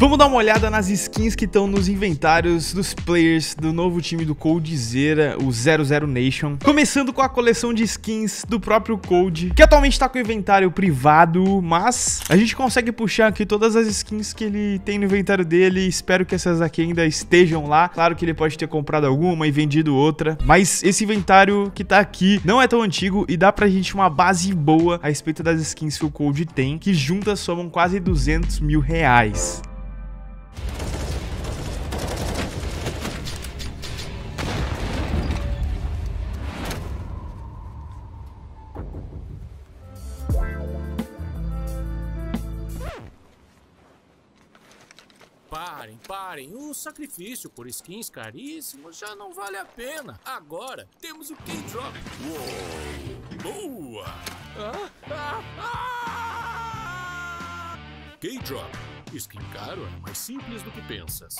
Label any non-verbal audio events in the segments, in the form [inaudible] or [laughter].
Vamos dar uma olhada nas skins que estão nos inventários dos players do novo time do Coldzera, o 00 Nation. Começando com a coleção de skins do próprio Cold, que atualmente está com o inventário privado, mas a gente consegue puxar aqui todas as skins que ele tem no inventário dele. Espero que essas aqui ainda estejam lá. Claro que ele pode ter comprado alguma e vendido outra, mas esse inventário que tá aqui não é tão antigo e dá pra gente uma base boa a respeito das skins que o Cold tem, que juntas somam quase 200 mil reais. Parem, parem. O sacrifício por skins caríssimos já não vale a pena. Agora temos o K-Drop. Uou! Boa! Ah, ah, ah! K-Drop. Skin caro é mais simples do que pensas.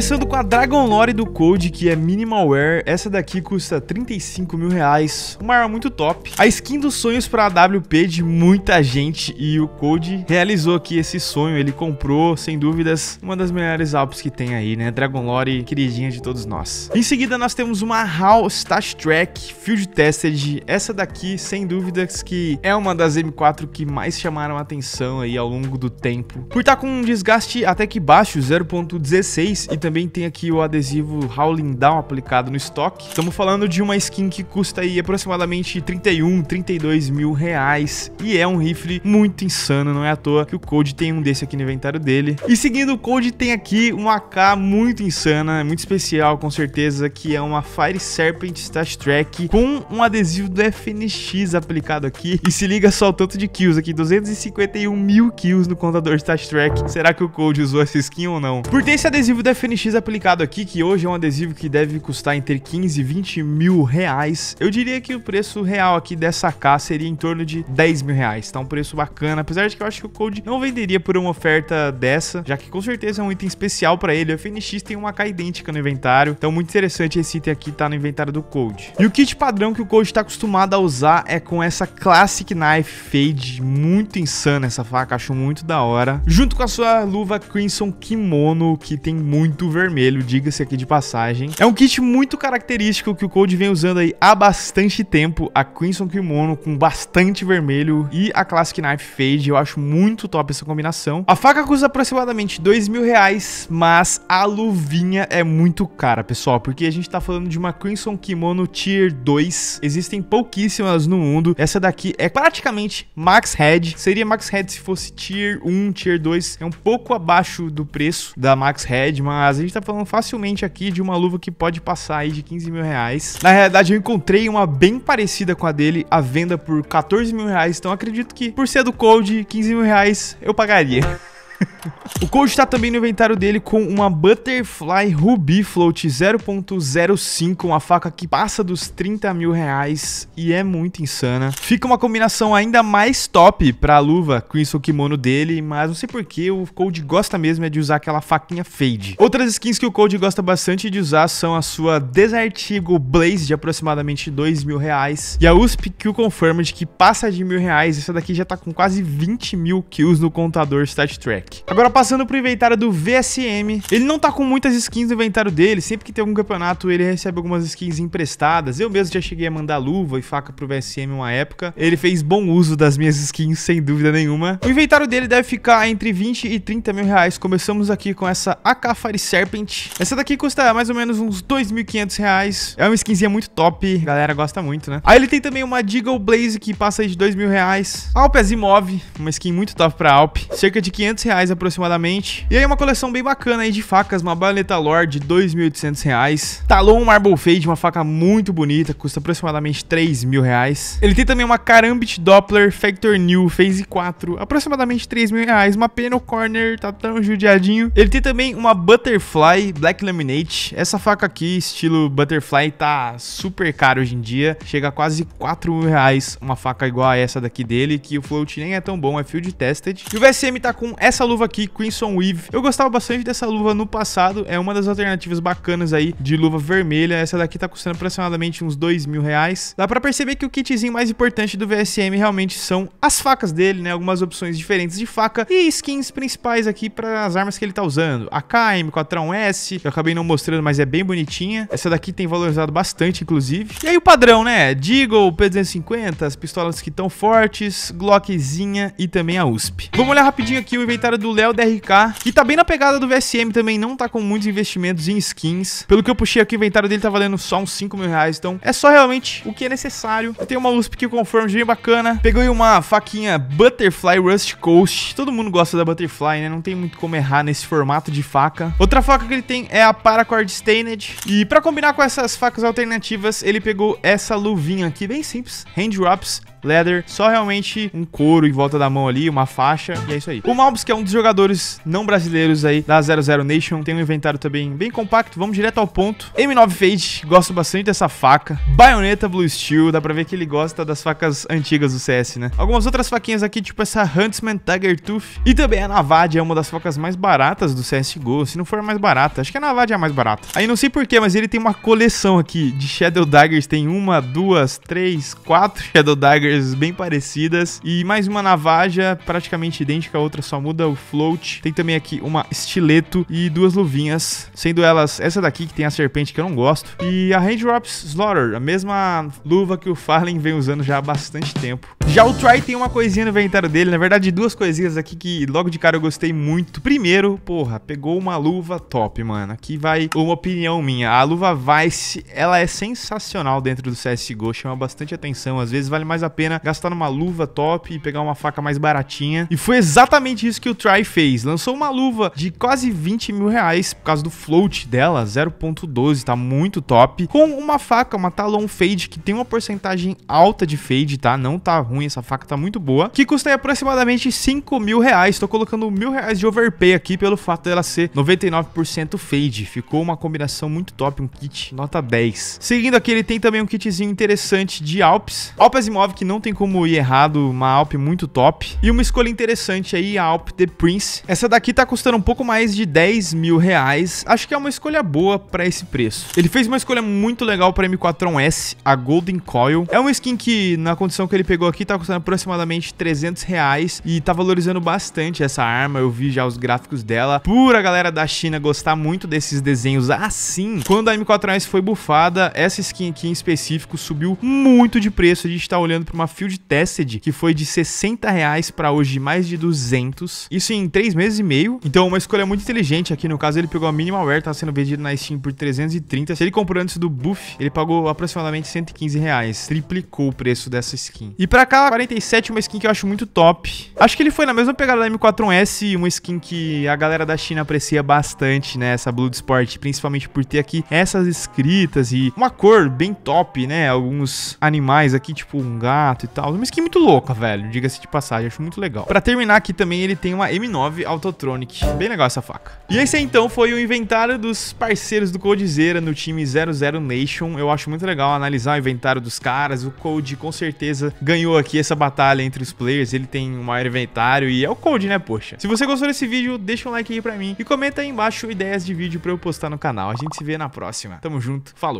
Começando com a Dragon Lore do Code, que é Minimalware. Essa daqui custa 35 mil reais, uma arma muito top. A skin dos sonhos para AWP de muita gente e o Code realizou aqui esse sonho. Ele comprou, sem dúvidas, uma das melhores alps que tem aí, né? Dragon Lore, queridinha de todos nós. Em seguida, nós temos uma HAL Stash Track Field Tested. Essa daqui, sem dúvidas, que é uma das M4 que mais chamaram a atenção aí ao longo do tempo. Por estar tá com um desgaste até que baixo, 0.16 e também também tem aqui o adesivo Howling Down aplicado no estoque. Estamos falando de uma skin que custa aí aproximadamente 31, 32 mil reais. E é um rifle muito insano, não é à toa que o Code tem um desse aqui no inventário dele. E seguindo o Code tem aqui uma AK muito insana, muito especial com certeza, que é uma Fire Serpent Stat Track com um adesivo do FNX aplicado aqui. E se liga só o tanto de kills aqui, 251 mil kills no contador Stat Track. Será que o Code usou essa skin ou não? Por ter esse adesivo do FNX PX aplicado aqui, que hoje é um adesivo que deve custar entre 15 e 20 mil reais, eu diria que o preço real aqui dessa K seria em torno de 10 mil reais. Tá um preço bacana, apesar de que eu acho que o Code não venderia por uma oferta dessa, já que com certeza é um item especial para ele. O FNX tem uma K idêntica no inventário, então muito interessante esse item aqui tá no inventário do Code. E o kit padrão que o Code tá acostumado a usar é com essa Classic Knife Fade, muito insana essa faca, acho muito da hora, junto com a sua luva Crimson Kimono, que tem muito muito vermelho, diga-se aqui de passagem. É um kit muito característico que o Cold vem usando aí há bastante tempo, a Crimson Kimono com bastante vermelho e a Classic Knife Fade, eu acho muito top essa combinação. A faca custa aproximadamente dois mil reais, mas a luvinha é muito cara, pessoal, porque a gente tá falando de uma Crimson Kimono Tier 2, existem pouquíssimas no mundo, essa daqui é praticamente Max Head, seria Max Head se fosse Tier 1, Tier 2, é um pouco abaixo do preço da Max Head, mas reais. A gente tá falando facilmente aqui de uma luva que pode passar aí de 15 mil reais. Na realidade, eu encontrei uma bem parecida com a dele, à venda por 14 mil reais. Então acredito que, por ser do Cold, 15 mil reais eu pagaria. [laughs] O coach está também no inventário dele com uma Butterfly Ruby Float 0.05, uma faca que passa dos 30 mil reais e é muito insana. Fica uma combinação ainda mais top para a luva Crimson Kimono dele, mas não sei porquê, o Cold gosta mesmo é de usar aquela faquinha fade. Outras skins que o Cold gosta bastante de usar são a sua Desartigo Blaze de aproximadamente 2 mil reais e a USP Kill Confirmed que passa de mil reais. Essa daqui já tá com quase 20 mil kills no contador StatTrack. Agora passando pro inventário do VSM, ele não tá com muitas skins no inventário dele, sempre que tem algum campeonato ele recebe algumas skins emprestadas, eu mesmo já cheguei a mandar luva e faca pro VSM uma época, ele fez bom uso das minhas skins, sem dúvida nenhuma. O inventário dele deve ficar entre 20 e 30 mil reais, começamos aqui com essa AK Serpent, essa daqui custa mais ou menos uns 2.500 reais, é uma skinzinha muito top, a galera gosta muito, né? Aí ele tem também uma Deagle Blaze que passa aí de 2 mil reais, Alp Imove, uma skin muito top pra Alp, cerca de 500 reais a aproximadamente. E aí uma coleção bem bacana aí de facas, uma baioneta Lord de 2.800 reais. Talon tá Marble Fade, uma faca muito bonita, custa aproximadamente 3 mil reais. Ele tem também uma Karambit Doppler Factor New Phase 4, aproximadamente 3 mil reais. Uma Peno Corner, tá tão judiadinho. Ele tem também uma Butterfly Black Laminate. Essa faca aqui, estilo Butterfly, tá super caro hoje em dia. Chega a quase 4 mil reais uma faca igual a essa daqui dele, que o float nem é tão bom, é field tested. E o VSM tá com essa luva aqui, Crimson Weave. Eu gostava bastante dessa luva no passado, é uma das alternativas bacanas aí de luva vermelha. Essa daqui tá custando aproximadamente uns dois mil reais. Dá pra perceber que o kitzinho mais importante do VSM realmente são as facas dele, né? Algumas opções diferentes de faca e skins principais aqui para as armas que ele tá usando. A km 4 a s que eu acabei não mostrando, mas é bem bonitinha. Essa daqui tem valorizado bastante, inclusive. E aí o padrão, né? Deagle, P250, as pistolas que estão fortes, Glockzinha e também a USP. Vamos olhar rapidinho aqui o inventário do Léo DRK, que tá bem na pegada do VSM também, não tá com muitos investimentos em skins. Pelo que eu puxei aqui, o inventário dele tá valendo só uns 5 mil reais, então é só realmente o que é necessário. Eu tenho uma USP que conforme bem bacana. Peguei uma faquinha Butterfly Rust Coast. Todo mundo gosta da Butterfly, né? Não tem muito como errar nesse formato de faca. Outra faca que ele tem é a Paracord Stained. E pra combinar com essas facas alternativas, ele pegou essa luvinha aqui, bem simples. Hand Wraps Leather. Só realmente um couro em volta da mão ali, uma faixa. E é isso aí. O Malbus, que é um dos jogadores jogadores não brasileiros aí da 00 Nation. Tem um inventário também bem compacto, vamos direto ao ponto. M9 Fade, gosto bastante dessa faca. Baioneta Blue Steel, dá pra ver que ele gosta das facas antigas do CS, né? Algumas outras faquinhas aqui, tipo essa Huntsman Tiger Tooth. E também a Navad é uma das facas mais baratas do CSGO, se não for a mais barata. Acho que a Navad é a mais barata. Aí não sei porquê, mas ele tem uma coleção aqui de Shadow Daggers. Tem uma, duas, três, quatro [laughs] Shadow Daggers bem parecidas. E mais uma Navaja praticamente idêntica à outra, só muda o flow float. Tem também aqui uma estileto e duas luvinhas, sendo elas essa daqui que tem a serpente que eu não gosto e a Raindrops Slaughter, a mesma luva que o Fallen vem usando já há bastante tempo. Já o Try tem uma coisinha no inventário dele, na verdade duas coisinhas aqui que logo de cara eu gostei muito. Primeiro, porra, pegou uma luva top, mano. Aqui vai uma opinião minha. A luva Vice, ela é sensacional dentro do CSGO, chama bastante atenção. Às vezes vale mais a pena gastar numa luva top e pegar uma faca mais baratinha. E foi exatamente isso que o Try fez? Lançou uma luva de quase 20 mil reais por causa do float dela, 0.12, tá muito top. Com uma faca, uma Talon Fade, que tem uma porcentagem alta de fade, tá? Não tá ruim, essa faca tá muito boa. Que custa aproximadamente 5 mil reais. Tô colocando mil reais de overpay aqui pelo fato dela ser 99% fade. Ficou uma combinação muito top, um kit nota 10. Seguindo aqui, ele tem também um kitzinho interessante de Alps. Alps imóvel que não tem como ir errado, uma Alp muito top. E uma escolha interessante aí, a Alp The Prince essa daqui tá custando um pouco mais de 10 mil reais. Acho que é uma escolha boa pra esse preço. Ele fez uma escolha muito legal pra M4-1S, a Golden Coil. É uma skin que, na condição que ele pegou aqui, tá custando aproximadamente 300 reais e tá valorizando bastante essa arma. Eu vi já os gráficos dela. Por a galera da China gostar muito desses desenhos assim, quando a M4-1S foi bufada, essa skin aqui em específico subiu muito de preço. A gente tá olhando pra uma Field Tested que foi de 60 reais pra hoje mais de 200. Isso em tem 3 meses e meio, então é uma escolha muito inteligente aqui. No caso, ele pegou a Minimalware, tá sendo vendido na Steam por 330. Se ele comprou antes do buff, ele pagou aproximadamente 115 reais. Triplicou o preço dessa skin. E pra cá, 47, uma skin que eu acho muito top. Acho que ele foi na mesma pegada da m 4 s uma skin que a galera da China aprecia bastante, né? Essa Bloodsport, principalmente por ter aqui essas escritas e uma cor bem top, né? Alguns animais aqui, tipo um gato e tal. Uma skin muito louca, velho. Diga-se de passagem, acho muito legal. Pra terminar aqui também, ele tem uma M 2009 Autotronic. Bem legal essa faca. E esse então foi o inventário dos parceiros do Codezera no time 00 Nation. Eu acho muito legal analisar o inventário dos caras. O Code com certeza ganhou aqui essa batalha entre os players. Ele tem o maior inventário e é o Code, né, poxa? Se você gostou desse vídeo, deixa um like aí pra mim e comenta aí embaixo ideias de vídeo pra eu postar no canal. A gente se vê na próxima. Tamo junto, falou!